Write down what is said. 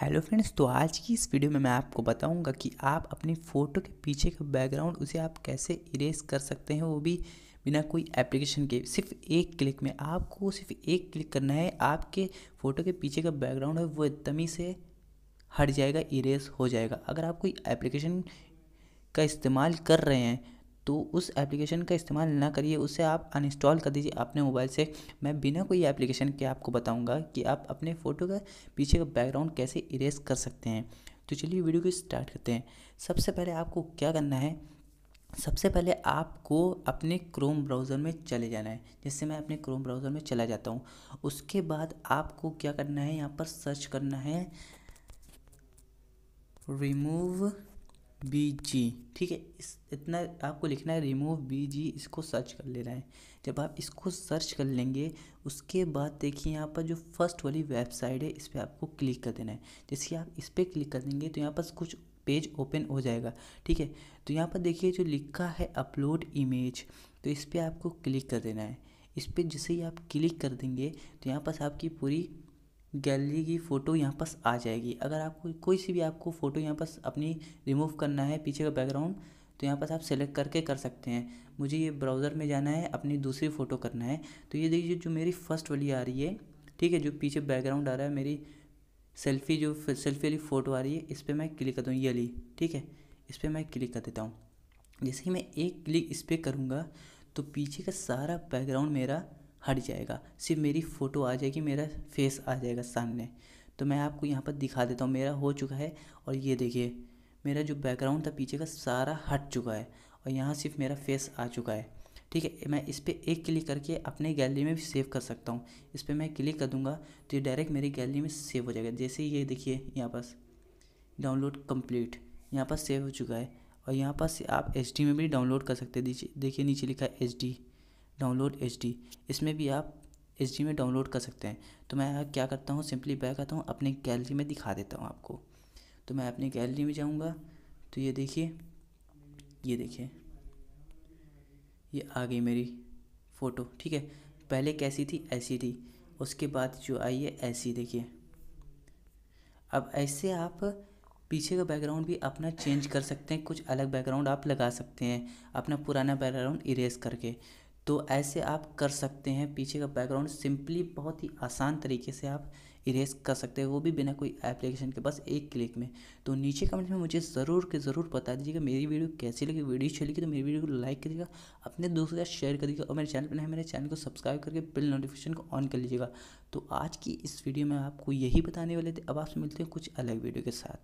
hello friends तो आज की इस वीडियो में मैं आपको बताऊंगा कि आप अपनी फ़ोटो के पीछे का बैकग्राउंड उसे आप कैसे इरेज कर सकते हैं वो भी बिना कोई एप्लीकेशन के सिर्फ एक क्लिक में आपको सिर्फ एक क्लिक करना है आपके फ़ोटो के पीछे का बैकग्राउंड है वो एकदम ही से हट जाएगा इरेज हो जाएगा अगर आप कोई एप्लीकेशन का इस्तेमाल कर रहे हैं तो उस एप्लीकेशन का इस्तेमाल ना करिए उसे आप अनइंस्टॉल कर दीजिए अपने मोबाइल से मैं बिना कोई एप्लीकेशन के आपको बताऊंगा कि आप अपने फ़ोटो का पीछे का बैकग्राउंड कैसे इरेज कर सकते हैं तो चलिए वीडियो को स्टार्ट करते हैं सबसे पहले आपको क्या करना है सबसे पहले आपको अपने क्रोम ब्राउज़र में चले जाना है जैसे मैं अपने क्रोम ब्राउज़र में चला जाता हूँ उसके बाद आपको क्या करना है यहाँ पर सर्च करना है रिमूव बी जी ठीक है इस इतना आपको लिखना है रिमूव बी जी इसको सर्च कर लेना है जब आप इसको सर्च कर लेंगे उसके बाद देखिए यहाँ पर जो फर्स्ट वाली वेबसाइट है इस पर आपको क्लिक कर देना है जैसे आप इस पर क्लिक कर देंगे तो यहाँ पर कुछ पेज ओपन हो जाएगा ठीक है तो यहाँ पर देखिए जो लिखा है अपलोड इमेज तो इस पर आपको क्लिक कर देना है इस पर जैसे ही आप क्लिक कर देंगे तो यहाँ पर आपकी पूरी गैलरी की फ़ोटो यहाँ पास आ जाएगी अगर आपको कोई सी भी आपको फ़ोटो यहाँ पास अपनी रिमूव करना है पीछे का बैकग्राउंड तो यहाँ पास आप सेलेक्ट करके कर सकते हैं मुझे ये ब्राउज़र में जाना है अपनी दूसरी फ़ोटो करना है तो ये देखिए जो मेरी फ़र्स्ट वाली आ रही है ठीक है जो पीछे बैकग्राउंड आ रहा है मेरी सेल्फ़ी जो सेल्फ़ी वाली फ़ोटो आ रही है इस पर मैं क्लिक कर दूँ ये अली ठीक है इस पर मैं क्लिक कर देता हूँ जैसे ही मैं एक क्लिक इस पर करूँगा तो पीछे का सारा बैकग्राउंड मेरा हट जाएगा सिर्फ मेरी फ़ोटो आ जाएगी मेरा फेस आ जाएगा सामने तो मैं आपको यहाँ पर दिखा देता हूँ मेरा हो चुका है और ये देखिए मेरा जो बैकग्राउंड था पीछे का सारा हट चुका है और यहाँ सिर्फ मेरा फेस आ चुका है ठीक है मैं इस पर एक क्लिक करके अपने गैलरी में भी सेव कर सकता हूँ इस पर मैं क्लिक कर दूँगा तो ये डायरेक्ट मेरी गैलरी में सेव हो जाएगा जैसे ये देखिए यहाँ पर डाउनलोड कम्प्लीट यहाँ पर सेव हो चुका है और यहाँ पर आप एच में भी डाउनलोड कर सकते हैं देखिए नीचे लिखा है एच डाउनलोड एच इसमें भी आप एच में डाउनलोड कर सकते हैं तो मैं क्या करता हूँ सिंपली बैक आता हूँ अपनी गैलरी में दिखा देता हूँ आपको तो मैं अपनी गैलरी में जाऊँगा तो ये देखिए ये देखिए ये आ गई मेरी फ़ोटो ठीक है पहले कैसी थी ऐसी थी उसके बाद जो आई है ऐसी देखिए अब ऐसे आप पीछे का बैकग्राउंड भी अपना चेंज कर सकते हैं कुछ अलग बैकग्राउंड आप लगा सकते हैं अपना पुराना बैकग्राउंड इरेज करके तो ऐसे आप कर सकते हैं पीछे का बैकग्राउंड सिंपली बहुत ही आसान तरीके से आप इरेज कर सकते हैं वो भी बिना कोई एप्लीकेशन के बस एक क्लिक में तो नीचे कमेंट में मुझे ज़रूर के ज़रूर बता दीजिएगा मेरी वीडियो कैसी लगी वीडियो अच्छी लगी तो मेरी वीडियो को लाइक करिएगा अपने दोस्तों के साथ शेयर करिएगा और मेरे चैनल पर मेरे चैनल को सब्सक्राइब करके बिल नोटिफिकेशन को ऑन कर लीजिएगा तो आज की इस वीडियो में आपको यही बताने वाले थे अब आपसे मिलते हैं कुछ अलग वीडियो के साथ